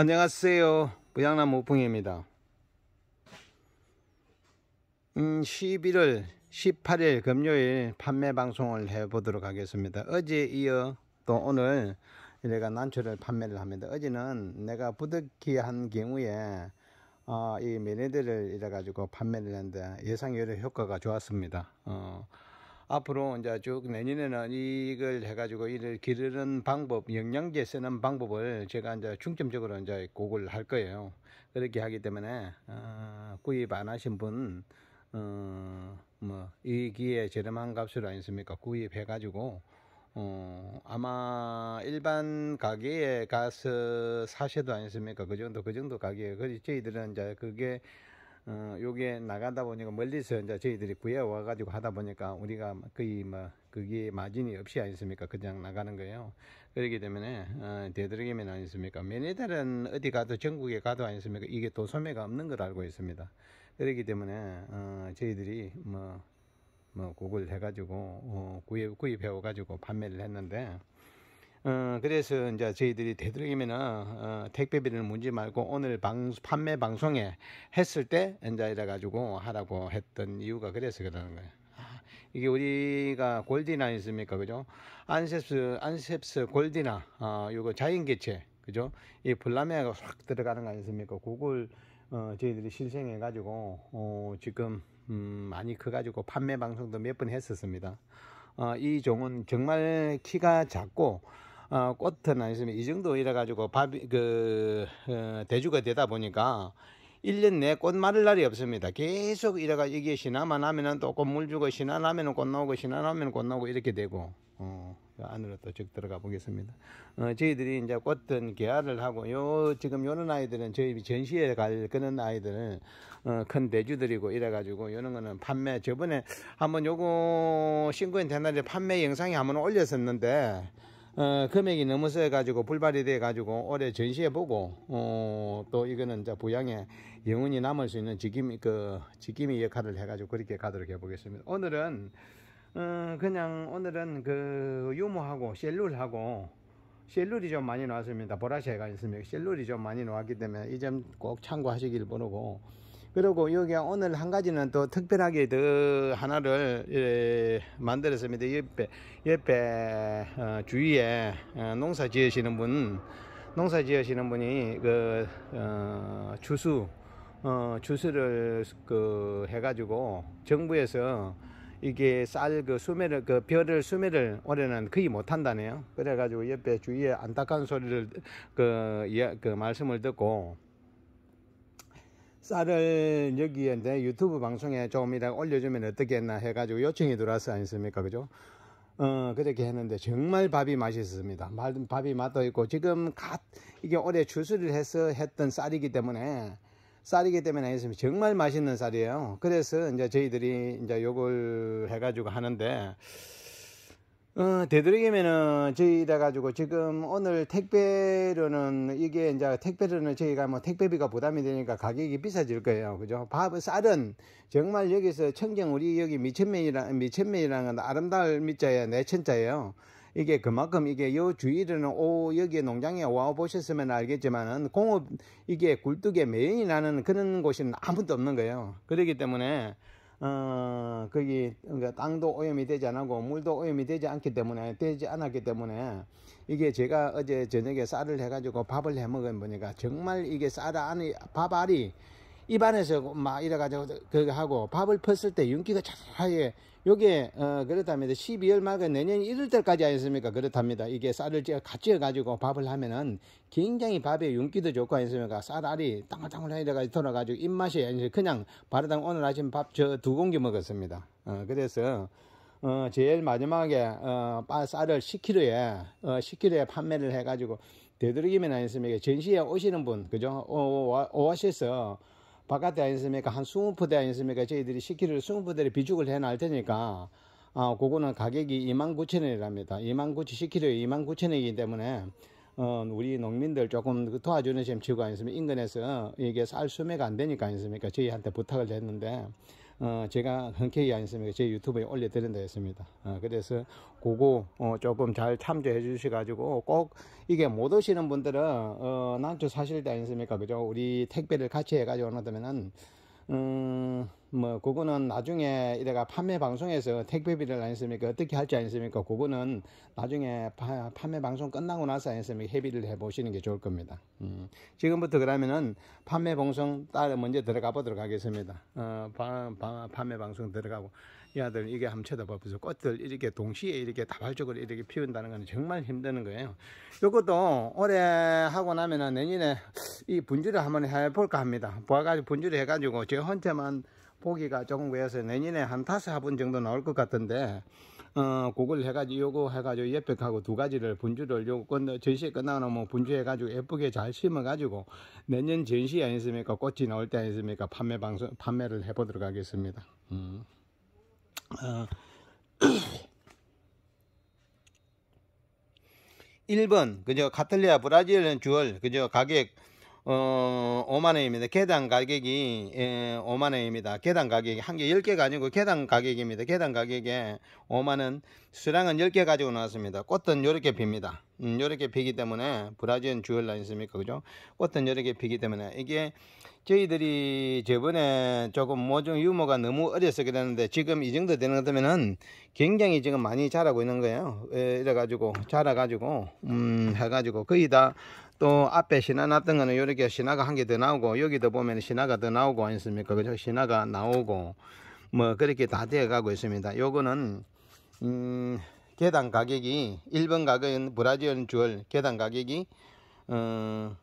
안녕하세요. 부양남 오풍입니다 음, 11월 18일 금요일 판매 방송을 해보도록 하겠습니다. 어제 이어 또 오늘 내가 난초를 판매를 합니다. 어제는 내가 부득이한 경우에 어, 이메네들을 이래가지고 판매를 했는데 예상외로 효과가 좋았습니다. 어, 앞으로 이제 쭉 내년에는 이걸 해가지고 이를 기르는 방법, 영양제 쓰는 방법을 제가 이제 중점적으로 이제 곡을 할 거예요. 그렇게 하기 때문에, 어, 구입 안 하신 분, 어, 뭐, 이 기에 저렴한 값으로 아니습니까? 구입해가지고, 어, 아마 일반 가게에 가서 사셔도 아니습니까? 그 정도, 그 정도 가게에. 그래서 저희들은 이제 그게 어, 요게 나가다 보니까 멀리서 이제 저희들이 구해와 가지고 하다 보니까 우리가 거의 뭐 그게 마진이 없이 아니습니까 그냥 나가는 거예요 그렇기 때문에 어, 되도록이면 아니습니까 매니들은 어디 가도 전국에 가도 아니습니까 이게 도소매가 없는 걸 알고 있습니다 그렇기 때문에 어, 저희들이 뭐뭐 뭐 그걸 해가지고 어, 구입 구입해 가지고 판매를 했는데 어, 그래서 이제 저희들이 되도록이면은 어, 택배비를 문지 말고 오늘 방, 판매 방송에 했을 때 이제 이래 가지고 하라고 했던 이유가 그래서 그러는 거예요. 아, 이게 우리가 골디나 있습니까? 그죠? 안셉스, 안셉스 골디나, 어, 요거 자연개체, 그죠? 이 플라메아가 확 들어가는 거 아니습니까? 그걸, 어, 저희들이 실생해가지고, 어, 지금, 음, 많이 커가지고 판매 방송도 몇 번 했었습니다. 어, 이 종은 정말 키가 작고, 어, 꽃은 아니지만 이 정도 이래가지고 밥이 그 어, 대주가 되다 보니까 1년 내에 꽃 마를 날이 없습니다. 계속 이래가 이게 신화만 하면은 또꽃 물 주고 신화 나면은 꽃 나오고 신화 나면은 꽃 나오고 이렇게 되고 어, 안으로 또쭉 들어가 보겠습니다. 어, 저희들이 이제 꽃든 개화를 하고 요 지금 요런 아이들은 저희 전시에 갈 그런 아이들은 어, 큰 대주들이고 이래가지고 요런 거는 판매 저번에 한번 요거 신고인 대낮에 판매 영상이 한번 올렸었는데 어, 금액이 너무 세가지고 불발이 돼가지고 올해 전시해보고 어, 또 이거는 이제 부양에 영원히 남을 수 있는 지킴이 그 지킴이 역할을 해가지고 그렇게 가도록 해보겠습니다. 오늘은 어, 그냥 오늘은 그유무하고 셀룰하고 셀룰이 좀 많이 나왔습니다. 보라색가 있습니다. 셀룰이 좀 많이 나왔기 때문에 이 점 꼭 참고하시길 바라고 그리고 여기 오늘 한 가지는 또 특별하게 더 하나를 예, 만들었습니다. 옆에, 옆에 어, 주위에 어, 농사 지으시는 분, 농사 지으시는 분이 그 어, 주수, 어, 주수를 그 해가지고 정부에서 이게 쌀 그 수매를 그 벼를 수매를 올해는 거의 못 한다네요. 그래가지고 옆에 주위에 안타까운 소리를 그, 예, 그 말씀을 듣고 쌀을 여기에 내 유튜브 방송에 조금 이따 올려주면 어떻겠나 해가지고 요청이 들어왔어 않습니까? 그죠? 어, 그렇게 했는데 정말 밥이 맛있습니다. 밥이 맛도 있고 지금 갓 이게 올해 추수를 해서 했던 쌀이기 때문에 쌀이기 때문에 아니면 정말 맛있는 쌀이에요. 그래서 이제 저희들이 이제 요걸 해가지고 하는데 어, 되도록이면은 저희가 가지고 지금 오늘 택배로는 이게 이제 택배로는 저희가 뭐 택배비가 부담이 되니까 가격이 비싸질 거예요. 그죠? 밥은 쌀은 정말 여기서 청경 우리 여기 미천면이랑 미천면이랑은 아름다울 밑자야 내천자예요. 네 이게 그만큼 이게 요 주위로는 오 여기에 농장에 와 보셨으면 알겠지만은 공업 이게 굴뚝에 매연이 나는 그런 곳은 아무도 없는 거예요. 그렇기 때문에 어, 거기 그러니까 땅도 오염이 되지 않고 물도 오염이 되지 않기 때문에 되지 않았기 때문에 이게 제가 어제 저녁에 쌀을 해가지고 밥을 해 먹은 보니까 정말 이게 쌀 안에 밥알이 입안에서 막 이래가지고 그 하고 밥을 퍼쓸 때 윤기가 자하게 요게 어 그렇답니다. 12월 말과 내년 1월 때까지 아니었습니까? 그렇답니다. 이게 쌀을 찌어 같이 해가지고 밥을 하면은 굉장히 밥에 윤기도 좋고 아니었습니까? 쌀알이 땅글땅글 이래가지고 돌아가지고 입맛이 아니 그냥 바르당 오늘 아침 밥 저 두 공기 먹었습니다. 어 그래서 어, 제일 마지막에, 어, 쌀을 10kg에, 어, 10kg에 판매를 해가지고, 되도록이면 아니었습니까? 전시에 오시는 분, 그죠? 오, 오, 오아시에서 바깥에 아니었습니까? 한 20포대 아니었습니까? 저희들이 시키를 20포대를 비축을 해 놓을 테니까, 아, 그거는 가격이 2만 9천 원이랍니다. 2만 9천, 시키를 2만 9천 원이기 때문에, 어, 우리 농민들 조금 그 도와주는 지금 지구 아니었습니까? 인근에서 이게 쌀 수매가 안 되니까 아니었습니까? 저희한테 부탁을 했는데, 어, 제가 흔쾌히 안습니까? 제 유튜브에 올려드린다 했습니다. 어, 그래서 그거 어, 조금 잘 참조해 주셔가지고 꼭 이게 못 오시는 분들은 어, 난저 사실 때 아니십니까? 그죠? 우리 택배를 같이 해가지고 오는다면은 음, 뭐 그거는 나중에 이래가 판매 방송에서 택배비를 안했습니까 어떻게 할지 아니습니까 그거는 나중에 파, 판매 방송 끝나고 나서 아니습니까 협의를 해보시는 게 좋을 겁니다 음. 지금부터 그러면은 판매 방송 따로 먼저 들어가 보도록 하겠습니다 어, 바, 바, 판매 방송 들어가고 야들 이게 한번 쳐다봐 보세요 꽃들 이렇게 동시에 이렇게 다발적으로 이렇게 피운다는 건 정말 힘드는 거예요 이것도 올해 하고 나면은 내년에 이 분주를 한번 해볼까 합니다 보아가지고 분주를 해가지고 제가 혼자만 보기가 조금 외워서 내년에 한 다섯 화분 정도 나올 것 같은데 어, 그걸 해가지고 요거 해가지고 예백하고 두 가지를 분주를 요거 전시 끝나면 뭐 분주해가지고 예쁘게 잘 심어가지고 내년 전시 회 아니습니까 꽃이 나올 때 아니습니까 판매 방송 판매를 해보도록 하겠습니다. 음. 어. 1번 그저 카틀리아 브라질 은 주얼 그저 가격 어, 5만원입니다. 계단 가격이 예, 5만원입니다. 계단 가격이 한 개 10개 가지고 계단 가격입니다. 계단 가격에 5만원 수량은 10개 가지고 나왔습니다. 꽃은 이렇게 핍니다. 음, 요렇게 피기 때문에 브라질 주얼라 있습니까? 그죠? 꽃은 이렇게 피기 때문에 이게 저희들이 저번에 조금 모종 유모가 너무 어려서 그랬는데 지금 이 정도 되는 것면은 굉장히 지금 많이 자라고 있는 거예요. 예, 이래가지고 자라가지고 음 해가지고 거의 다또 앞에 신화 났던 거는 이렇게 신화가 한 개 더 나오고 여기도 보면 신화가 더 나오고 아니습니까 그죠 신화가 나오고 뭐 그렇게 다 되어 가고 있습니다 요거는 음 계단 가격이 1번 가격은 브라질 주얼 계단 가격이 어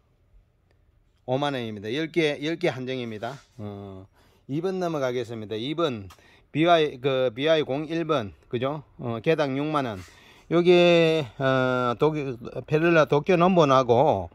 5만원입니다 10개 10개 한정입니다 어 2번 넘어가겠습니다 2번 BY 그 BY01번 그죠 어 계단 6만원 여기에 어, 도쿄, 페를라 도쿄 넘버나고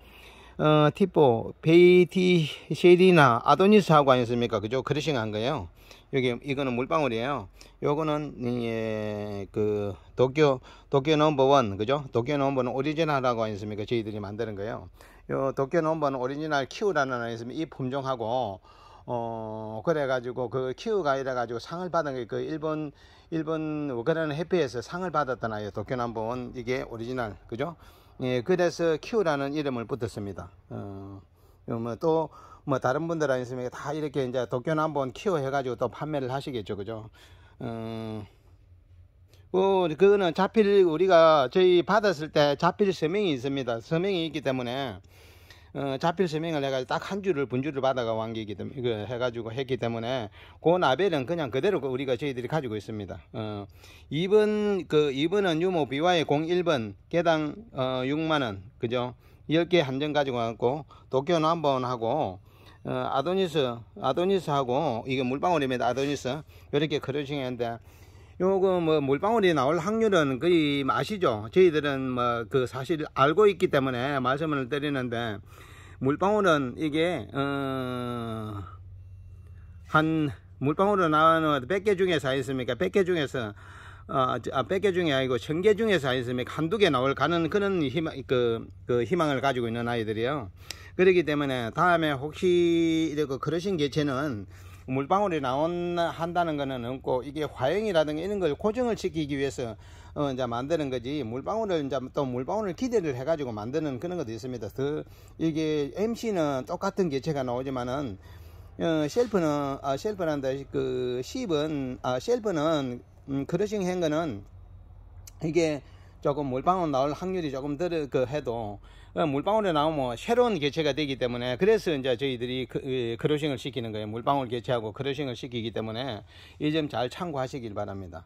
어, 티포 베이티 쉐리나 아도니스 하고 아니었습니까? 그죠? 그레싱 한 거예요. 여기 이거는 물방울이에요. 요거는 예, 그 도쿄 도쿄 넘버 원 그죠? 도쿄 넘버는 오리지널하고 아니었습니까? 저희들이 만드는 거예요. 요 도쿄 넘버는 오리지널 키우라는 아니었습니까? 이 품종하고 어 그래가지고 그 키우가 이래가지고 상을 받은 게그 일본 일본 워크라는 해피에서 상을 받았던 아이예 도쿄남본 이게 오리지널 그죠? 예 그래서 키우라는 이름을 붙었습니다 어. 뭐또뭐 뭐 다른 분들 아니시면 다 이렇게 이제 도쿄남본 키우 해가지고 또 판매를 하시겠죠 그죠? 어, 어, 그거는 자필 우리가 저희 받았을 때 자필 서명이 있습니다. 서명이 있기 때문에 어, 자필 서명을 해가지고 딱 한 줄을 분주를 받아가 왕기기 때문에 이거 해가지고 했기 때문에 그 나벨은 그냥 그대로 그 우리가 저희들이 가지고 있습니다. 어, 2번 그 2번은 유모 비와의 공1번 개당 어, 6만 원 그죠? 10개 한정 가지고 왔고 도쿄는 한 번 하고 어, 아도니스 아도니스하고 이게 물방울입니다. 아도니스 이렇게 크루징 했는데 요거 뭐 물방울이 나올 확률은 거의 아시죠? 저희들은 뭐 그 사실 알고 있기 때문에 말씀을 드리는데 물방울은 이게 어한 물방울로 나오는 100개 중에서 있습니까? 100개 중에서 어, 아, 아, 100개 중에 아니고 1000개 중에서 아니으면 한두 개 나올 가는 그런 희망, 그, 그 희망을 가지고 있는 아이들이요. 그렇기 때문에 다음에 혹시 이렇게 그러신 개체는 물방울이 나온 한다는 거는 없고 이게 화형이라든가 이런 걸 고정을 시키기 위해서 어, 이제 만드는 거지 물방울을 이제 또 물방울을 기대를 해가지고 만드는 그런 것도 있습니다. 더 이게 MC는 똑같은 개체가 나오지만은 어, 셀프는 아, 셀프란다 그1 0은 아, 셀프는 음, 크러싱 행 거는 이게 조금 물방울 나올 확률이 조금 들그 해도 어, 물방울에 나오면 뭐 새로운 개체가 되기 때문에 그래서 이제 저희들이 그, 크로싱을 그, 시키는 거예요. 물방울 개체하고 크로싱을 시키기 때문에 이 점 잘 참고하시길 바랍니다.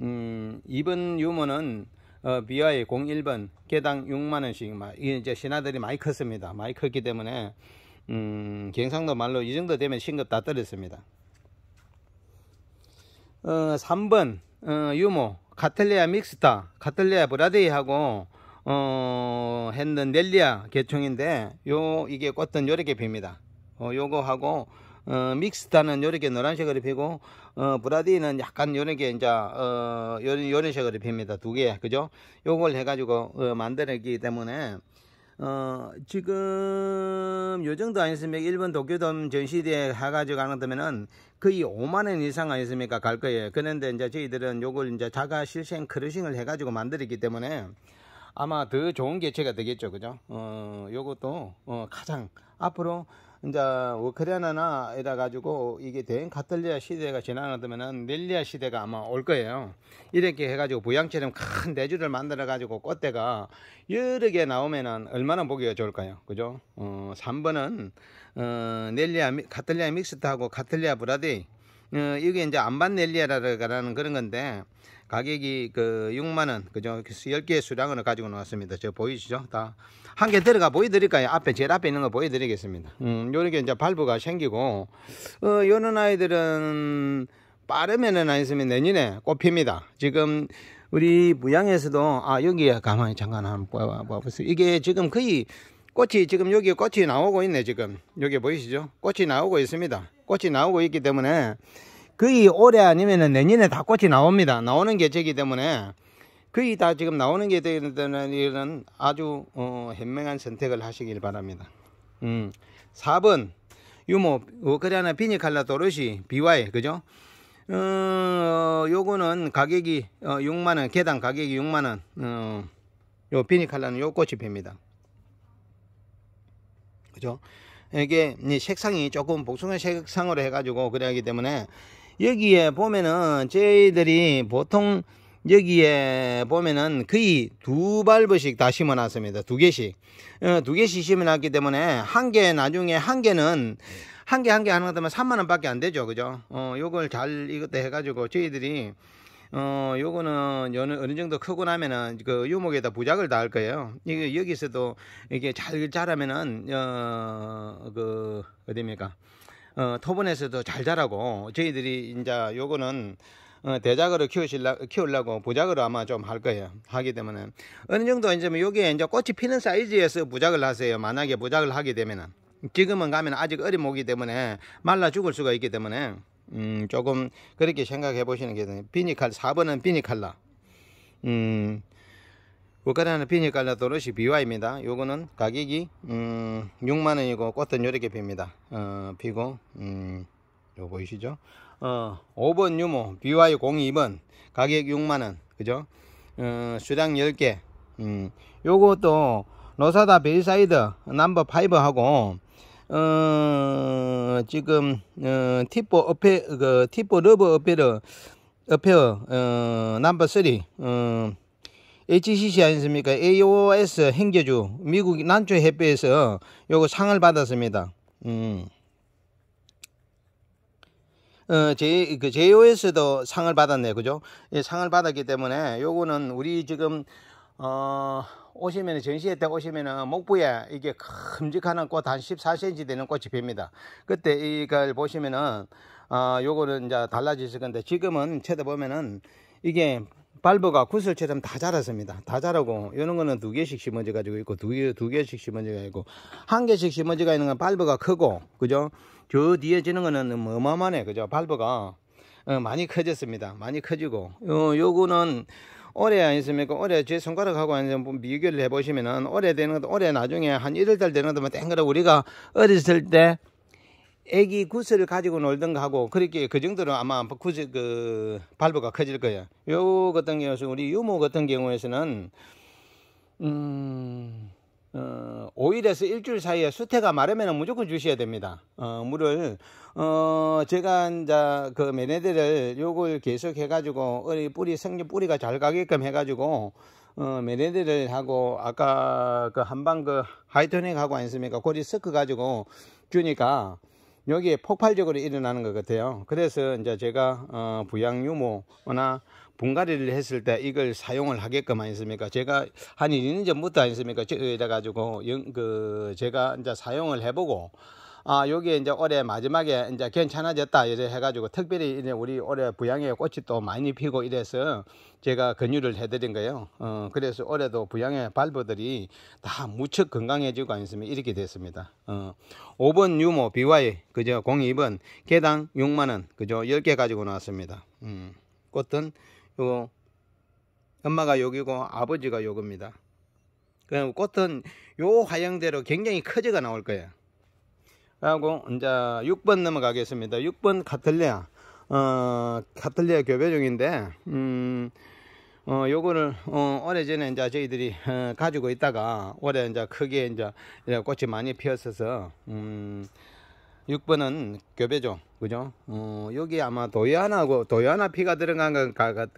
음, 이번 유모는 어, 비와의 01번 개당 6만원씩 이제 신하들이 많이 컸습니다. 많이 컸기 때문에 음, 경상도 말로 이 정도 되면 신급 다 떨었습니다. 어, 3번 어, 유모 카텔레아 믹스타 카텔레아 브라데이하고 어, 했는 넬리아 계총인데요 이게 꽃은 요렇게 핍니다. 어, 요거하고 어, 믹스타는 요렇게 노란색으로 피고 어, 브라디는 약간 요렇게 이제 어, 요런 요런 색으로 핍니다. 두 개. 그죠? 요걸 해 가지고 어, 만들기 때문에 어, 지금 요 정도 아니었습니까? 일본 도쿄돔 전시대에 해가지고 가는 다면은 거의 5만원 이상 아니었습니까? 갈 거예요. 그런데 이제 저희들은 요걸 이제 자가 실생 크루싱을 해가지고 만들었기 때문에 아마 더 좋은 개체가 되겠죠. 그죠? 어, 요것도, 어, 가장, 앞으로, 이제, 우크라이나나, 뭐 이래 가지고, 이게 된행 카톨리아 시대가 지나가면은, 넬리아 시대가 아마 올 거예요. 이렇게 해가지고, 부양처럼 큰 대주를 만들어가지고, 꽃대가 여러 개 나오면은, 얼마나 보기가 좋을까요? 그죠? 어, 3번은, 어, 넬리아, 카톨리아 믹스트하고 카톨리아 브라데이. 어, 이게 이제 안반넬리아라는 그런 건데 가격이 그 6만원 그죠 10개의 수량을 가지고 나왔습니다 저 보이시죠 다 한 개 들어가 보여드릴까요 앞에 제일 앞에 있는 거 보여드리겠습니다 음 요렇게 이제 발부가 생기고 어 요런 아이들은 빠르면은 아니으면 내년에 꽃핍니다 지금 우리 부양에서도아 여기에 가만히 잠깐 한번 보세요 이게 지금 거의 꽃이 지금 여기 꽃이 나오고 있네 지금 여기 보이시죠 꽃이 나오고 있습니다 꽃이 나오고 있기 때문에 거의 올해 아니면 내년에 다 꽃이 나옵니다 나오는 게저기 때문에 거의 다 지금 나오는 게되는때문 아주 어, 현명한 선택을 하시길 바랍니다 음, 4번 유모 워크리아나 어, 비니칼라 도르시 비와이 그죠 어, 요거는 가격이 어, 6만원 개당 가격이 6만원 어, 요 비니칼라는 요 꽃이 핍니다 그죠? 이게 색상이 조금 복숭아 색상으로 해가지고 그래야기 하 때문에 여기에 보면은 저희들이 보통 여기에 보면은 거의 두 발부씩 다 심어 놨습니다. 두 개씩. 어, 두 개씩 심어 놨기 때문에 한 개 나중에 한 개는 한 개 한 개 하는 것 때문에 뭐 3만원 밖에 안 되죠. 그죠? 어, 요걸 잘 이것도 해가지고 저희들이 어, 요거는 어느, 어느 정도 크고 나면은 그 유목에다 부작을 다할 거예요. 이게 네. 여기서도 이게 잘 자라면은 어, 그 어디입니까? 어, 토분에서도 잘 자라고 저희들이 이제 요거는 어, 대작으로 키우실라, 키우려고 부작으로 아마 좀 할 거예요. 하기 때문에. 어느 정도 이제 뭐 여기에 이제 꽃이 피는 사이즈에서 부작을 하세요. 만약에 부작을 하게 되면은. 지금은 가면 아직 어린 목이기 때문에 말라 죽을 수가 있기 때문에. 음, 조금 그렇게 생각해 보시는 게 비니칼 4번은 비니칼라. 음, 우크라이나 비니칼라 도로시 비와입니다. 요거는 가격이 음, 6만 원이고 꽃은 요렇게 빕니다 어, 피고 음, 요 보이시죠? 어, 5번 유모 BY 02번 가격 6만 원. 그죠? 어, 수량 10개. 음, 요것도 로사다 베이사이드 넘버 5하고 어, 지금 어, 티포 어페 그 티포 러버 어페어 어페어 어, 넘버 3 어, HCC 아니습니까? AOS 행제주 미국 난초 협회에서 요거 상을 받았습니다. 음. 어, 제, 그 JOS도 상을 받았네요. 그죠? 예, 상을 받았기 때문에 요거는 우리 지금 어 오시면 전시회 때오시면 목부에 이게 큼직한 꽃한 14cm 되는 꽃이 핍니다. 그때 이걸 보시면은 어 요거는 이제 달라지실 건데 지금은 채다보면은 이게 발브가 구슬처럼 다 자랐습니다. 다 자라고 이런 거는 두 개씩 심어져 가지고 있고 두 개 두 개씩 심어져 있고 한 개씩 심어져가 있는 건 발브가 크고 그죠? 저 뒤에 지는 거는 어마어마하네 그죠? 발브가 어, 많이 커졌습니다. 많이 커지고 요 어, 요거는 올해 안 있습니까? 올해 제 손가락하고 한번 비교를 해보시면은 올해 되는 것도 올해 나중에 한 1월달 되는 것도 뭐 땡그라 우리가 어렸을 때 애기 구슬을 가지고 놀던가 하고 그렇게 그 정도로 아마 그 구슬 그 발부가 커질 거예요. 요 같은 경우에서 우리 유모 같은 경우에는 음. 어, 5일에서 일주일 사이에 수태가 마르면 무조건 주셔야 됩니다. 어, 물을, 어, 제가 이제 그 매네들을 요걸 계속 해가지고, 어리 뿌리, 생육 뿌리가 잘 가게끔 해가지고, 어, 매네들을 하고, 아까 그 한방 그 하이토닉 하고 않습니까? 고리 섞어가지고 주니까, 여기에 폭발적으로 일어나는 것 같아요. 그래서 이제 제가, 어, 부양유모나, 분갈이를 했을 때 이걸 사용을 하게끔 아니습니까? 제가 한 2년 전부터 아니습니까? 이래가지고 그 제가 이제 사용을 해보고 아, 여기 이제 올해 마지막에 이제 괜찮아졌다 이래 해가지고 특별히 이제 우리 올해 부양의 꽃이 또 많이 피고 이래서 제가 근유를 해드린 거예요. 어, 그래서 올해도 부양의 발부들이 다 무척 건강해지고 아니으면 이렇게 됐습니다. 어, 5번 유모 비와이 그죠? 02번 개당 6만원 그죠? 10개 가지고 나왔습니다. 음, 꽃은 요거 엄마가 여기고 아버지가 요겁니다. 그럼 꽃은 요 화형대로 굉장히 커지가 나올 거예요. 하고 이제 6번 넘어가겠습니다. 6번 카틀리아어카틀리아 교배 중인데 음 어, 요거를, 어, 오래전에 이제 저희들이, 어, 가지고 있다가, 올해 이제 크게 이제, 꽃이 많이 피었어서, 음, 6번은 교배죠. 그죠? 어, 여기 아마 도야나하고 도야나 피가 들어간 것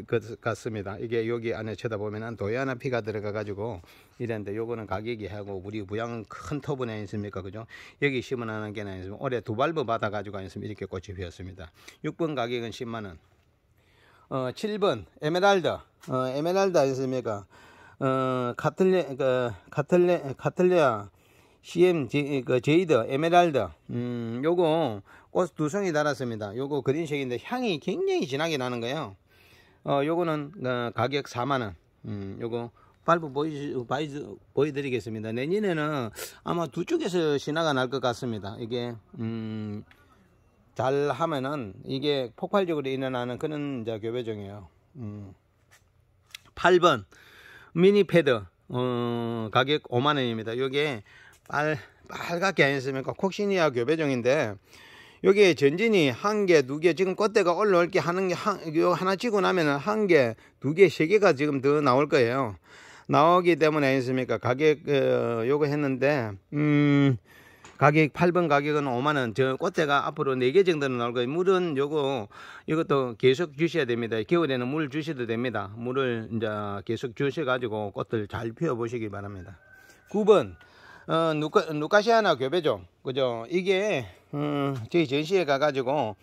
같습니다. 이게 여기 안에 쳐다보면 도야나 피가 들어가 가지고 이랬는데 요거는 가격이 하고 우리 부양은 큰 터분에 있습니까 그죠? 여기 심어놓는게 아니습니까? 올해 두 발부 받아 가지고 아니습니 이렇게 꽃이 피었습니다. 6번 가격은 10만 원. 어, 7번 에메랄드. 어, 에메랄드 아니습니까? 어, 카틀레 그 카틀레 카틀레아 CM j 그 제이드 에메랄드 음 요거 꽃두 송이 달았습니다 요거 그린색인데 향이 굉장히 진하게 나는 거예요 어 요거는 어, 가격 4만원 음 요거 발부 보이, 보이, 여드리겠습니다 내년에는 아마 두 쪽에서 신화가 날 것 같습니다 이게 음잘 하면은 이게 폭발적으로 일어나는 그런 자 교배종이에요 음 8번 미니 패드 어, 가격 5만원입니다 요게 빨, 빨갛게 안 했습니까? 그 콕시니아 교배종인데 여기 에 전진이 한 개, 두 개, 지금 꽃대가 올라올게 하는 게 한, 하나 치고 나면은 한 개, 두 개, 세 개가 지금 더 나올 거예요. 나오기 때문에 있습니까? 가격, 어, 요거 했는데, 음, 가격, 8번 가격은 5만원. 저 꽃대가 앞으로 4개 정도는 나올 거예요. 물은 요거, 이것도 계속 주셔야 됩니다. 겨울에는 물 주셔도 됩니다. 물을 이제 계속 주셔가지고 꽃들 잘 피워보시기 바랍니다. 9번. 누카, 어, 누카시아나 교배죠. 그죠? 이게, 음, 저희 전시에 가가지고,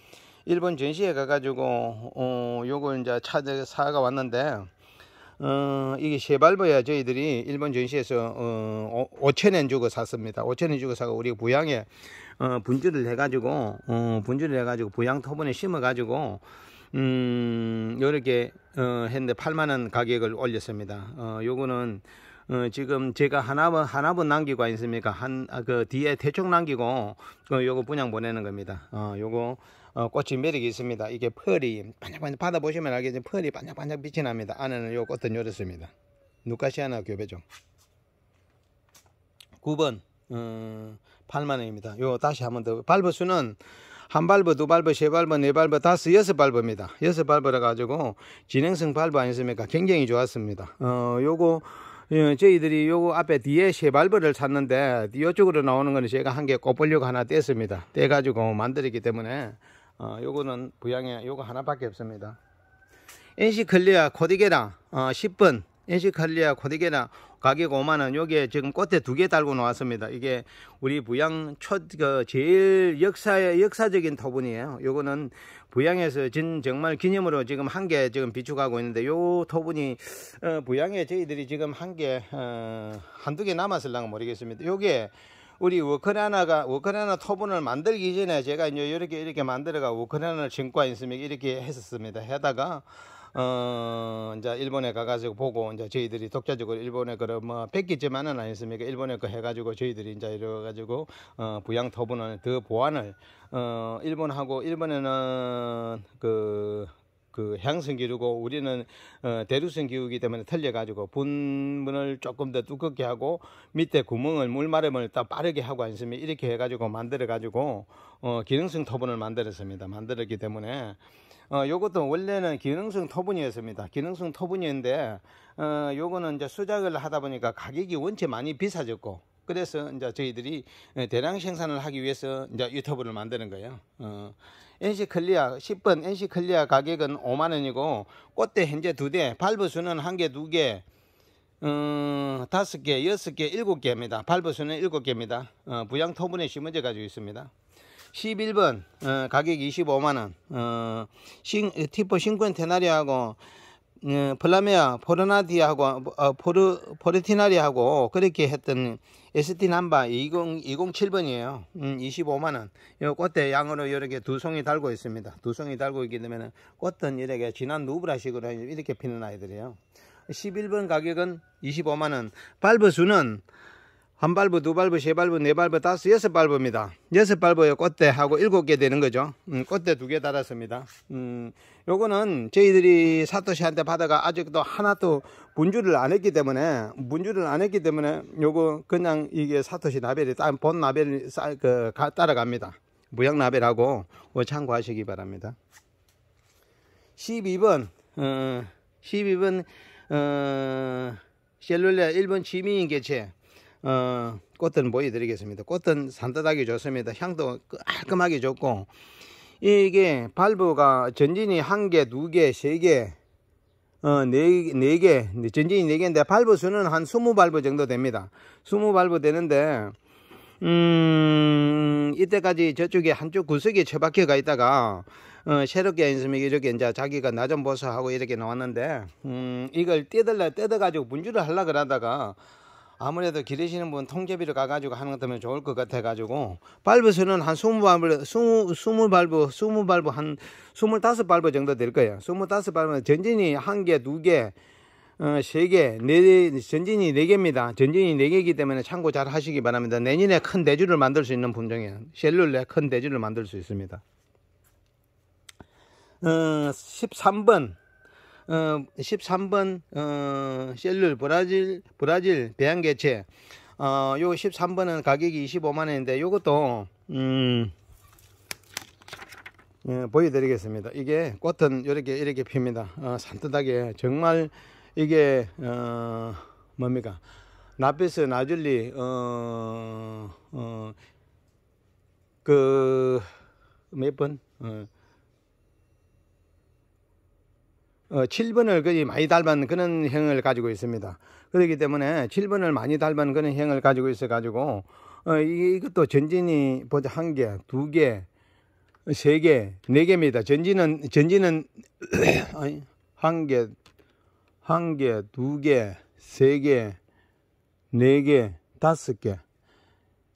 일본 전시에 가가지고, 어, 요걸 이제 찾아, 사가 왔는데, 어, 이게 세발버야 저희들이 일본 전시에서, 어, 5천엔 주고 샀습니다. 5천엔 주고 사고, 우리 부양에, 어, 분주를 해가지고, 어, 분주를 해가지고, 부양 토분에 심어가지고, 음, 요렇게, 어, 했는데 8만원 가격을 올렸습니다. 어, 요거는, 어, 지금 제가 하나만 하나분 남기고 있습니까? 한그 아, 뒤에 대충 남기고 그 요거 분양 보내는 겁니다. 어, 요거 어, 꽃이 매력이 있습니다. 이게 펄이 반짝반짝 받아 보시면 알겠지만 펄이 반짝반짝 빛이 납니다. 안에는 요 꽃은 요렇습니다. 누카시아나 교배종. 9번 어, 8만 원입니다. 요 다시 한번 더 발버수는 한 발버, 두 발버, 세 발버, 네 발버, 다섯, 여섯 발버입니다. 여섯 발버라 가지고 진행성 발버 아니습니까? 굉장히 좋았습니다. 어, 요거 예, 저희들이 요거 앞에 뒤에 쉐발벌를 샀는데 이쪽으로 나오는 거는 제가 한개 꼬불려고 하나 뗐습니다. 떼가지고 만들었기 때문에 어, 요거는 부양에 요거 하나밖에 없습니다. NC 클리아 코디게나 어, 1 0분 NC 클리아 코디게나 가격 5만원 요게 지금 꽃에 두 개 달고 놓았습니다 이게 우리 부양 첫그 제일 역사 역사적인 토분이에요 요거는 부양에서 진 정말 기념으로 지금 한 개 지금 비축하고 있는데 요 토분이 어, 부양에 저희들이 지금 한 개 어, 한두 개 남았을랑은 모르겠습니다 요게 우리 우크라이나가 우크라이나 토분을 만들기 전에 제가 이제 이렇게 이렇게 만들어가 우크라이나 증과 있으면 이렇게 했었습니다. 해다가 어, 이제 일본에 가가지고 보고 이제 저희들이 독자적으로 일본에 그런 뭐 뺏기지만은 아니었습니까? 일본에 그 해가지고 저희들이 이제 이래가지고 어, 부양 터보는 더 보완을 어, 일본하고 일본에는 그그 향성 기르고 우리는 어, 대류성 기우기 때문에 틀려가지고 분문을 조금 더 두껍게 하고 밑에 구멍을 물마름을 더 빠르게 하고 안으면 이렇게 해가지고 만들어가지고 어, 기능성 토분을 만들었습니다. 만들었기 때문에 어, 요것도 원래는 기능성 토분이었습니다. 기능성 토분이었는데 어, 요거는 이제 수작을 하다 보니까 가격이 원체 많이 비싸졌고 그래서 이제 저희들이 예, 대량 생산을 하기 위해서 이제 유튜브를 만드는 거예요. 어, NC 클리아 10번 NC 클리아 가격은 5만 원이고 꽃대 현재 두 대, 발브 수는 한 개, 두 개, 음, 다섯 개, 여섯 개, 일곱 개입니다. 발브 수는 일곱 개입니다. 어, 부양 토분의심어제 가지고 있습니다. 11번 어, 가격 25만 원. 어, 신, 어, 티포 신권 테나리하고 어, 플라메아 포르나디하고 어, 포르 포르티나리하고 그렇게 했던 ST 남바 20, 207번이에요. 음, 25만원. 요 꽃대 양으로 이렇게 두 송이 달고 있습니다. 두 송이 달고 있기 때문에 꽃은 이렇게 진한 누브라식으로 이렇게 피는 아이들이에요. 11번 가격은 25만원. 발브 수는 한 발부, 두 발부, 세 발부, 네 발부, 다섯, 여섯 발부입니다. 여섯 발부에 꽃대하고 일곱 개 되는 거죠. 음, 꽃대 두 개 달았습니다. 음, 요거는 저희들이 사토시한테 받아가 아직도 하나도 분주를 안 했기 때문에, 분주를 안 했기 때문에 요거 그냥 이게 사토시 나벨이, 본 나벨이 그, 따라갑니다. 무역 나벨하고 어, 참고하시기 바랍니다. 12번, 어, 12번, 어, 셀룰라 1번 지민인 개체. 어, 꽃은 보여드리겠습니다. 꽃은 산뜻하게 좋습니다. 향도 깔끔하게 좋고 이게 발브가 전진이 한 개, 두 개, 세 개, 어, 네, 네 개, 네, 전진이 네 개인데 발브 수는 한 스무 발브 정도 됩니다. 스무 발브 되는데 음, 이때까지 저쪽에 한쪽 구석에 처박혀가 있다가, 어, 새롭게 인수맥이 이렇게 이제 자기가 나좀 보소 하고 이렇게 나왔는데, 음, 이걸 떼들라, 떼들가지고 분주를 하려그러다가 아무래도 기르시는 분 통제비를 가가지고 하는 것 때문에 좋을 것 같아가지고 발브 수는 한2 0 발브 스무 스무 발브 2 0 발브 한 스물다섯 발브 정도 될 거예요. 2 5다섯 발브 전진이 한 개, 두 개, 어, 세 개, 네 전진이 네 개입니다. 전진이 네 개이기 때문에 참고 잘 하시기 바랍니다. 내년에 큰 대주를 만들 수 있는 품종이에요. 셀룰레 큰 대주를 만들 수 있습니다. 어, 13번 어, 13번 어, 셀룰 브라질 브라질 배양개체 어, 요 13번은 가격이 25만원인데 요것도 음, 예, 보여드리겠습니다. 이게 꽃은 이렇게 이렇게 핍니다. 어, 산뜻하게 정말 이게 어, 뭡니까 나비스 나줄리 어, 어, 그몇 번? 어, 7번을 어, 그리 많이 닮은 그런 형을 가지고 있습니다. 그렇기 때문에 7번을 많이 닮은 그런 형을 가지고 있어가지고, 어, 이것도 전진이 보자. 한 개, 두 개, 세 개, 네 개입니다. 전진은, 전진은, 한 개, 한 개, 두 개, 세 개, 네 개, 다섯 개.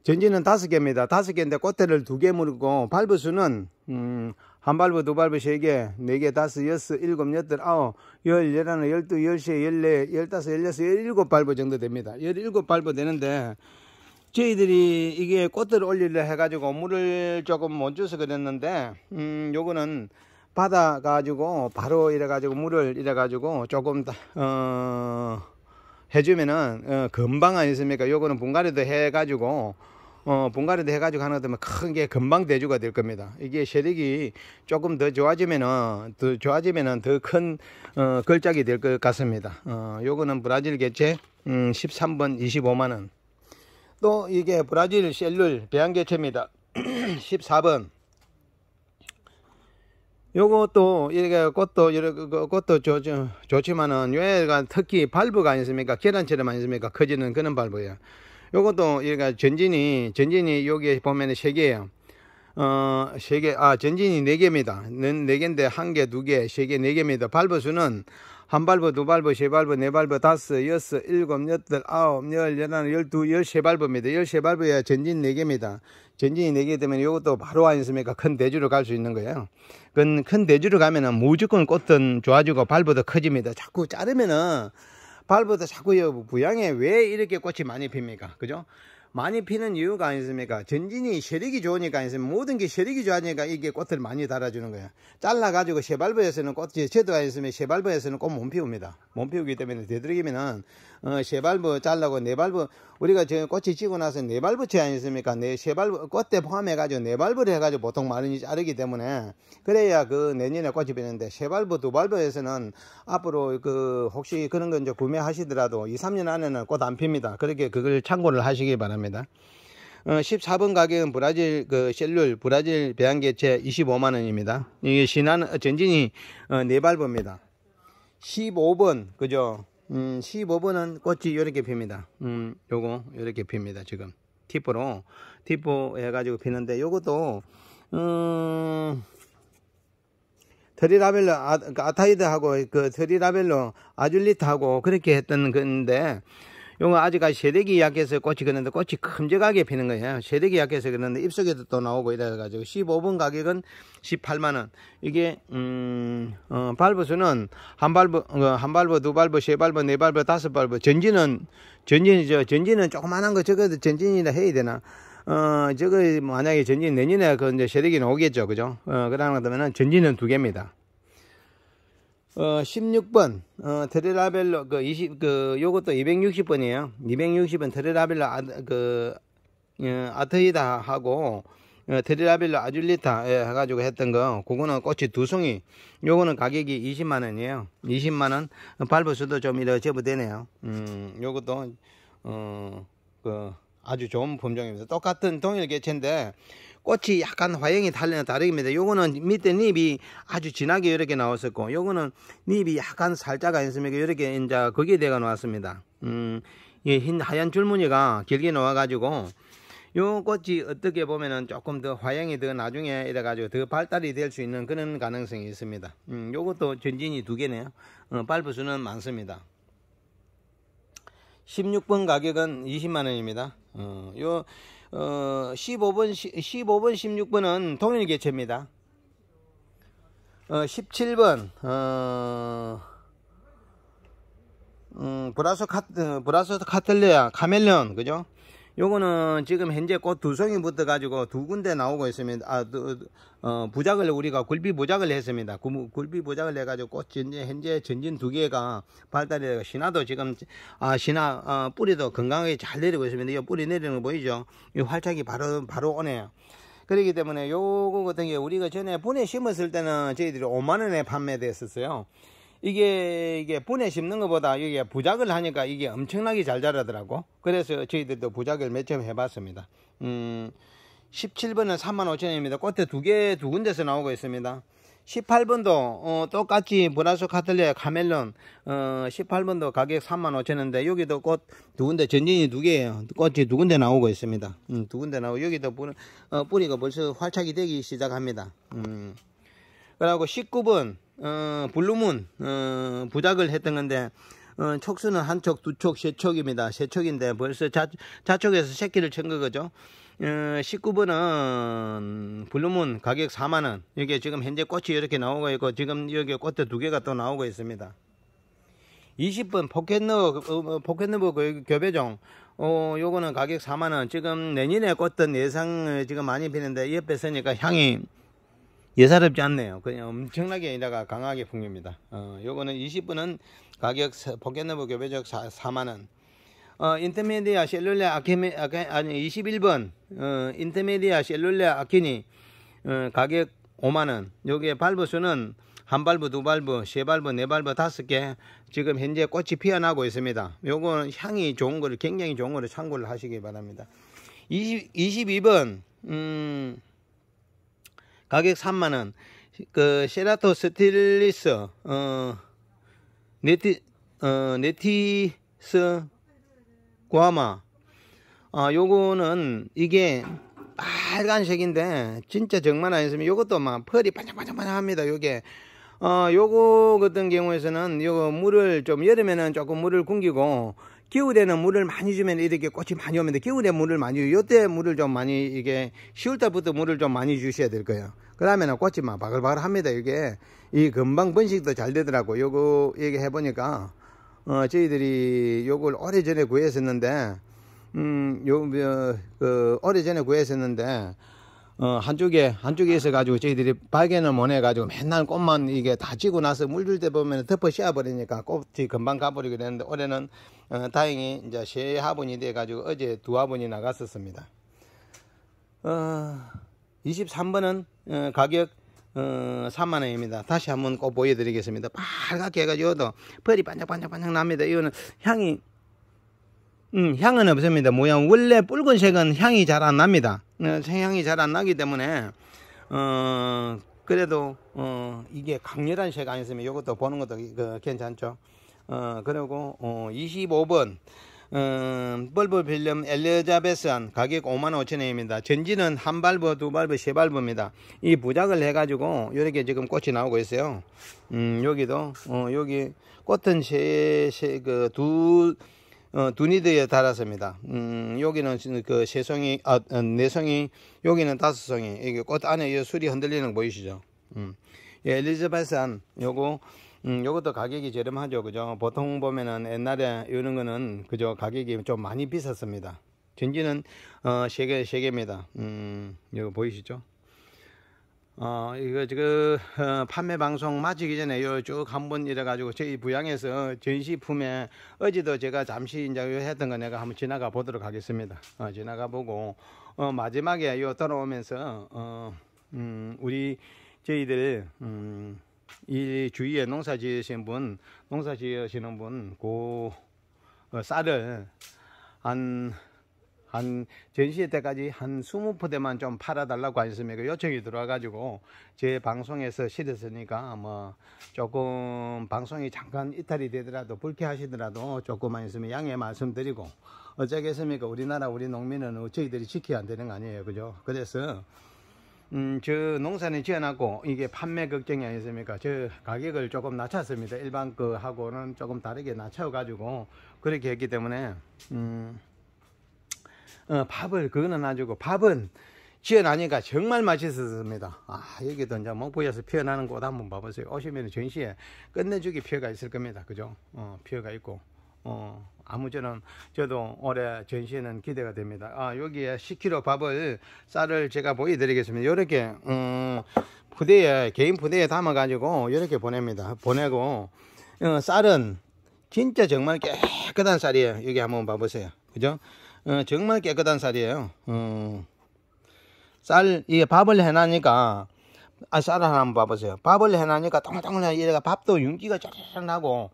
전지는 다섯 개입니다. 다섯 개인데 꽃대를 두 개 물고 발부수는 음, 한 발부, 두 발부, 세 개, 네 개, 다섯, 여섯, 일곱, 여덟, 아홉, 열, 열하나, 열두, 열세, 열네, 열다섯, 열여섯, 열일곱 발부 정도 됩니다. 열일곱 발부 되는데, 저희들이 이게 꽃들을 올리려 해가지고 물을 조금 못 줘서 그랬는데, 음, 요거는 받아가지고, 바로 이래가지고, 물을 이래가지고, 조금, 더, 어, 해주면은, 어, 금방 아니습니까? 요거는 분갈이도 해가지고, 어, 본가에도 해가지고 하나 되면 큰 게 금방 대주가 될 겁니다. 이게 세력이 조금 더 좋아지면은 더 좋아지면은 더큰 어, 걸작이 될 것 같습니다. 어, 요거는 브라질 개체 음, 13번 25만 원. 또 이게 브라질 셀룰 배양 개체입니다. 14번. 요것도 이렇게 꽃도 이렇게 그, 그 꽃도 좋, 좋지만은 왜, 특히 발브가 아니습니까? 계란처럼 아니습니까? 커지는 그런 발브예요. 요것도 그러니 전진이 전진이 여기 에 보면은 세 개예요. 어, 세 개, 아, 전진이 네 개입니다. 네 개인데, 한 개, 두 개, 세 개, 네 개입니다. 발버수는 한 발버, 두 발버, 세 발버, 네 발버, 다섯, 여섯, 일곱, 여덟, 아홉, 열, 열한 열두, 열세 발버입니다. 열세 발버에 전진 네 개입니다. 전진이 네개 되면 요것도 바로 와있습니까큰 대주로 갈 수 있는 거예요. 큰, 큰 대주로 가면은 무조건 꽃은 좋아지고 발버도 커집니다. 자꾸 자르면은 발부터 자꾸 요 부양에 왜 이렇게 꽃이 많이 핍니까? 그죠? 많이 피는 이유가 아니습니까? 전진이 쉐릭이 좋으니까 아니습니까? 모든 게 쉐릭이 좋으니까 이게 꽃을 많이 달아주는 거예요. 잘라가지고 세발부에서는 꽃이, 제도 아니습니까? 세발부에서는 꽃 못 피웁니다. 못 피우기 때문에 되도록이면은 어, 세발브 잘라고 네발브 우리가 저 꽃이 지고 나서 네발브채 아니습니까? 네세발브 꽃대 포함해가지고 네발브를 해가지고 보통 마른이 자르기 때문에 그래야 그 내년에 꽃이 피는데 세발브두발브에서는 앞으로 그 혹시 그런 건 이제 구매하시더라도 2, 3년 안에는 꽃 안 핍니다. 그렇게 그걸 참고를 하시기 바랍니다. 어, 14번 가격은 브라질 그 셀룰 브라질 배양개체 25만원입니다. 이게 신한 어, 전진이 어, 네발브입니다 15번 그죠? 음, 15번은 꽃이 이렇게 핍니다. 음, 요거 이렇게 핍니다. 지금 티으로 팁으로 해가지고 피는데 요것도 드리라벨로 음, 아, 그 타이드하고그 트리라벨로 아줄리트하고 그렇게 했던 건데 용어 아직까지 세대기 약해서 꽃이 그는데 꽃이 큼직하게 피는 거예요. 새대기 약해서 그는데 입속에도또 나오고 이래가지고 15분 가격은 18만원. 이게, 음, 어, 발부수는 한 발부, 어, 한 발부, 두 발부, 세 발부, 네 발부, 다섯 발부. 전진은, 전진이죠. 전진은 조그만한 거 적어도 전진이라 해야 되나. 어, 저거 만약에 전진 내년에 그 이제 세대기 나오겠죠. 그죠? 어, 그러나 그러면은 전진은 두 개입니다. 어, 16번, 어, 트레라벨로, 그, 20, 그, 요것도 260번이에요. 260번 테레라벨로 아, 그, 어, 아트이다 하고, 어, 트레라벨로 아줄리타 예, 해가지고 했던 거, 그거는 꽃이 두 송이, 요거는 가격이 20만원이에요. 20만원, 밟으셔도 좀 이래 제부되네요. 음, 요것도, 어, 그, 아주 좋은 품종입니다. 똑같은 동일 개체인데, 꽃이 약간 화형이 달리나 다르입니다 요거는 밑에 잎이 아주 진하게 이렇게 나왔었고, 요거는 잎이 약간 살짝 아니습니까? 이렇게 이제 거기에 대가 나왔습니다. 음, 이 흰 하얀 줄무늬가 길게 나와가지고, 요 꽃이 어떻게 보면은 조금 더 화양이 더 나중에 이래가지고 더 발달이 될 수 있는 그런 가능성이 있습니다. 음, 요것도 전진이 두 개네요. 어, 발부 수는 많습니다. 16번 가격은 20만원입니다. 어, 요, 어, 15번, 15번, 16번은 동일 개체입니다. 어, 17번, 어, 음, 브라스 카, 어, 브라스 카텔레아, 카멜레온, 그죠? 요거는 지금 현재 꽃 두 송이 붙어 가지고 두 군데 나오고 있습니다 아, 두, 어, 부작을 우리가 굴비 부작을 했습니다 굴비 부작을 해 가지고 꽃 현재, 현재 전진 두 개가 발달이 되고 신화도 지금 아, 신화 어, 뿌리도 건강하게 잘 내리고 있습니다 이 뿌리 내리는 거 보이죠 이 활착이 바로 바로 오네요 그렇기 때문에 요거 같은 게 우리가 전에 분에 심었을 때는 저희들이 5만원에 판매됐었어요 이게 이게 분에 심는 것보다 이게 부작을 하니까 이게 엄청나게 잘 자라더라고. 그래서 저희들도 부작을 몇점 해봤습니다. 음, 17번은 35,000원입니다. 꽃에 두 개, 두 군데서 나오고 있습니다. 18번도 어, 똑같이 브라소 카틀레 카멜론 어, 18번도 가격 35,000원인데 여기도 꽃 두 군데 전진이 두 개예요. 꽃이 두 군데 나오고 있습니다. 음, 두 군데 나오고 여기도 뿌리, 어, 뿌리가 벌써 활착이 되기 시작합니다. 음. 그리고 19번 어, 블루문 어, 부작을 했던 건데 어, 촉수는 한 촉, 두 촉, 세 촉입니다. 세 촉인데 벌써 자, 자촉에서 새끼를 친 거죠. 어, 19번은 블루문 가격 4만원. 이게 지금 현재 꽃이 이렇게 나오고 있고 지금 여기 꽃대 두 개가 또 나오고 있습니다. 20번 포켓너 어, 어 포켓너버 교배종 어 요거는 가격 4만원 지금 내년에 꽃던 예상 지금 많이 피는데 옆에 서니까 향이 예사롭지 않네요. 그냥 엄청나게 아니다가 강하게 풍깁니다. 어, 요거는 20분은 가격 포켓노브 교배적 4, 4만원. 어, 인터메디아셀룰레아케니아니 21번, 어, 인터메디아셀룰레 아키니, 어, 가격 5만원. 요게 발부수는 한 발부, 두 발부, 세 발부, 네 발부, 다섯 개. 지금 현재 꽃이 피어나고 있습니다. 요거는 향이 좋은 거를, 굉장히 좋은 거를 참고를 하시기 바랍니다. 20, 22번, 음, 가격 3만원 그 세라토 스틸리스 어 네티 어 네티스 구아마 아 요거는 이게 빨간색인데 진짜 정말 아니으면 요것도 막 펄이 반짝반짝반짝합니다 요게 어 요거 같은 경우에서는 요거 물을 좀 여름에는 조금 물을 굶기고 겨울에는 물을 많이 주면 이렇게 꽃이 많이 오는데 겨울에 물을 많이 주 요때 물을 좀 많이 이게 쉬울 때부터 물을 좀 많이 주셔야 될 거예요. 그러면 꽃이 막 바글바글 합니다. 이게 이 금방 번식도 잘 되더라고. 요거 얘기해 보니까 어 저희들이 요걸 오래전에 구했었는데 음요 뭐, 그 오래전에 구했었는데 어, 한쪽에, 한쪽에 있어가지고 저희들이 발견을 못 해가지고 맨날 꽃만 이게 다 지고 나서 물 줄 때 보면 덮어 씌워버리니까 꽃이 금방 가버리게 되는데 올해는 어, 다행히 이제 세 화분이 돼가지고 어제 두 화분이 나갔었습니다. 어, 23번은 어, 가격 어, 3만원입니다. 다시 한번 꼭 보여드리겠습니다. 빨갛게 해가지고도 벌이 반짝반짝반짝 납니다. 이거는 향이 음, 향은 없습니다. 모양 원래 붉은색은 향이 잘 안 납니다. 어, 향이 잘 안 나기 때문에 어, 그래도 어, 이게 강렬한 색 아니었으면 이것도 보는 것도 그, 괜찮죠. 그리고 어, 25번 어, 어, 벌브 필름 엘리자베스안 가격 55,000원입니다. 전지는 한 발버, 두발브세발브입니다이 부작을 해가지고 이렇게 지금 꽃이 나오고 있어요. 음, 여기도 어, 여기 꽃은 세그두 어, 두니드에 달았습니다. 음, 여기는 그세 송이, 아, 어, 네 송이, 여기는 다섯 송이. 이게 꽃 안에 이 술이 흔들리는 거 보이시죠? 음. 예, 엘리자베스안 요거 음, 요것도 가격이 저렴하죠. 그죠? 보통 보면은 옛날에 이런 거는 그죠? 가격이 좀 많이 비쌌습니다. 전지는 어, 세개 3개, 세개입니다. 음, 이거 보이시죠? 어, 이거 지금 어, 판매 방송 마치기 전에 요쭉 한번 이래 가지고 저희 부양에서 전시품에 어제도 제가 잠시 이제 했던 거 내가 한번 지나가 보도록 하겠습니다. 어, 지나가 보고 어, 마지막에 요 돌아오면서 어, 음, 우리 저희들 음, 이 주위에 농사 지으신 분, 농사 지으시는 분, 그 쌀을 한, 한, 전시회 때까지 한 20포대만 좀 팔아달라고 하셨습니까? 그 요청이 들어와가지고 제 방송에서 실었으니까 뭐 조금 방송이 잠깐 이탈이 되더라도 불쾌하시더라도 조금만 있으면 양해 말씀드리고 어쩌겠습니까? 우리나라 우리 농민은 저희들이 지켜야 되는 거 아니에요. 그죠? 그래서 음, 저 농산에 지어놨고 이게 판매 걱정이 아니었습니까? 저 가격을 조금 낮췄습니다. 일반 거 하고는 조금 다르게 낮춰가지고 그렇게 했기 때문에 음, 어, 밥을 그거는 놔주고 그 밥은 지어나니까 정말 맛있었습니다. 아, 여기도 이제 목포에서 피어나는 곳 한번 봐보세요. 오시면 전시에 끝내주기 피어가 있을 겁니다. 그죠? 어, 피어가 있고. 어, 아무쪼록 저도 올해 전시회는 기대가 됩니다. 아, 여기에 10kg 밥을, 쌀을 제가 보여드리겠습니다. 이렇게, 음, 부대에, 개인 부대에 담아가지고 이렇게 보냅니다. 보내고, 어, 쌀은 진짜 정말 깨끗한 쌀이에요. 여기 한번 봐보세요. 그죠? 어, 정말 깨끗한 쌀이에요. 어, 쌀, 이게 밥을 해놔니까, 아, 쌀을 하나 한번 봐보세요. 밥을 해놔니까 동글동글 해가 밥도 윤기가 쫙 나고,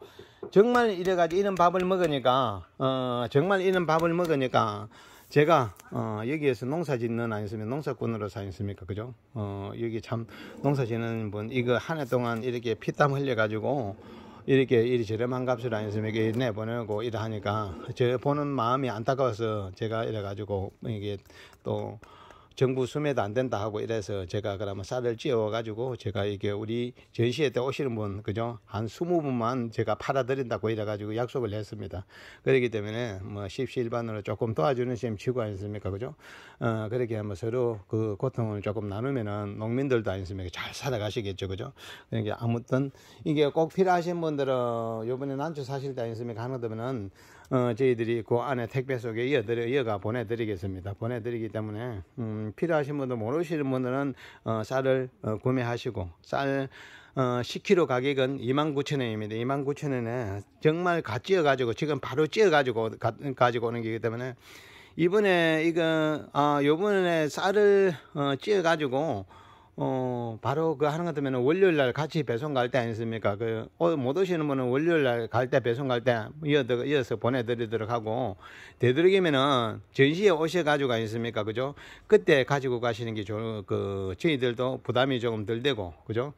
정말 이래가지고 이런 밥을 먹으니까 어 정말 이런 밥을 먹으니까 제가 어 여기에서 농사 짓는 아니으면 었 농사꾼으로 사셨습니까 그죠 어 여기 참 농사 짓는 분 이거 한 해 동안 이렇게 피땀 흘려 가지고 이렇게 이리 저렴한 값을 아니으면 었 이렇게 내보내고 이래 하니까 저 보는 마음이 안타까워서 제가 이래 가지고 이게 또 정부 수매도 안 된다 하고 이래서 제가 그러면 쌀을 찌워가지고 제가 이게 우리 전시회 때 오시는 분, 그죠? 한 스무 분만 제가 팔아드린다고 이래가지고 약속을 했습니다. 그렇기 때문에 뭐 십시일반으로 조금 도와주는 셈 치고 아니습니까? 그죠? 어, 그렇게 하면 서로 그 고통을 조금 나누면은 농민들도 아니습니까? 잘 살아가시겠죠. 그죠? 그러니까 아무튼 이게 꼭 필요하신 분들은 요번에 난주 사실 때 아니습니까? 하는 거면은 어, 저희들이 그 안에 택배 속에 이어드려, 이어가 보내드리겠습니다. 보내드리기 때문에, 음, 필요하신 분들, 모르시는 분들은, 어, 쌀을, 어, 구매하시고, 쌀, 어, 10kg 가격은 29,000원입니다. 29,000원에 정말 가 찌어가지고, 지금 바로 찌어가지고, 가, 가지고 오는 거기 때문에, 이번에, 이거, 아, 요번에 쌀을, 어, 찌어가지고, 어, 바로 그 하는 것 때문에 월요일 날 같이 배송 갈 때 아니습니까? 겠 그, 어, 못 오시는 분은 월요일 날 갈 때 배송 갈 때 이어서, 이어서 보내드리도록 하고, 되도록이면은 전시에 오셔가지고 아니습니까? 그죠? 그때 가지고 가시는 게좋 그, 저희들도 부담이 조금 덜 되고, 그죠?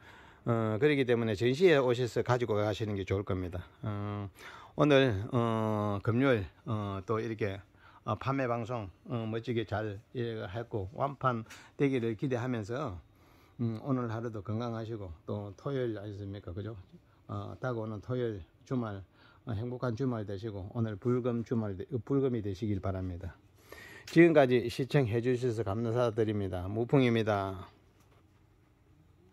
어, 그렇기 때문에 전시에 오셔서 가지고 가시는 게 좋을 겁니다. 어, 오늘, 어, 금요일, 어, 또 이렇게 어, 판매 방송 어, 멋지게 잘 예, 했고 완판 되기를 기대하면서 음, 오늘 하루도 건강하시고 또 토요일 아니습니까 그죠? 어, 다가오는 토요일 주말 어, 행복한 주말 되시고 오늘 불금 주말 되, 어, 불금이 되시길 바랍니다. 지금까지 시청해 주셔서 감사드립니다. 무풍입니다.